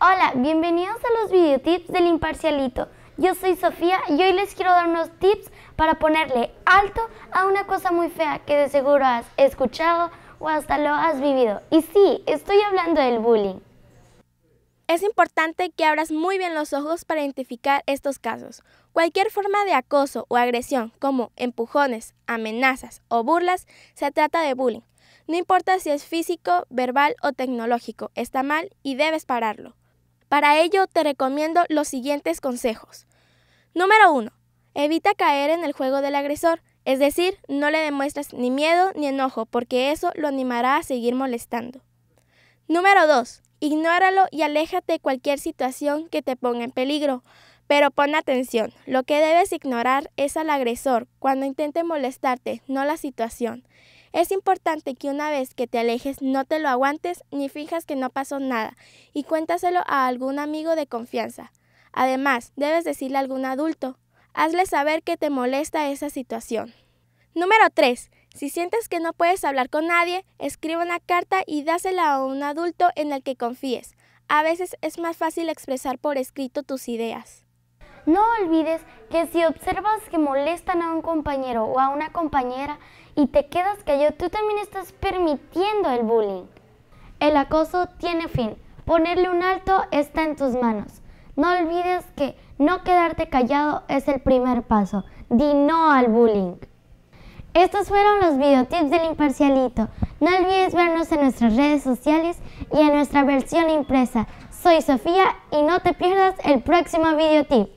Hola, bienvenidos a los videotips del imparcialito. Yo soy Sofía y hoy les quiero dar unos tips para ponerle alto a una cosa muy fea que de seguro has escuchado o hasta lo has vivido. Y sí, estoy hablando del bullying. Es importante que abras muy bien los ojos para identificar estos casos. Cualquier forma de acoso o agresión, como empujones, amenazas o burlas, se trata de bullying. No importa si es físico, verbal o tecnológico, está mal y debes pararlo. Para ello te recomiendo los siguientes consejos. Número 1. Evita caer en el juego del agresor, es decir, no le demuestras ni miedo ni enojo porque eso lo animará a seguir molestando. Número 2. Ignóralo y aléjate de cualquier situación que te ponga en peligro. Pero pon atención, lo que debes ignorar es al agresor cuando intente molestarte, no la situación. Es importante que una vez que te alejes no te lo aguantes ni fijas que no pasó nada y cuéntaselo a algún amigo de confianza. Además, debes decirle a algún adulto. Hazle saber que te molesta esa situación. Número 3. Si sientes que no puedes hablar con nadie, escribe una carta y dásela a un adulto en el que confíes. A veces es más fácil expresar por escrito tus ideas. No olvides que si observas que molestan a un compañero o a una compañera y te quedas callado, tú también estás permitiendo el bullying. El acoso tiene fin. Ponerle un alto está en tus manos. No olvides que no quedarte callado es el primer paso. Di no al bullying. Estos fueron los videotips del imparcialito. No olvides vernos en nuestras redes sociales y en nuestra versión impresa. Soy Sofía y no te pierdas el próximo videotip.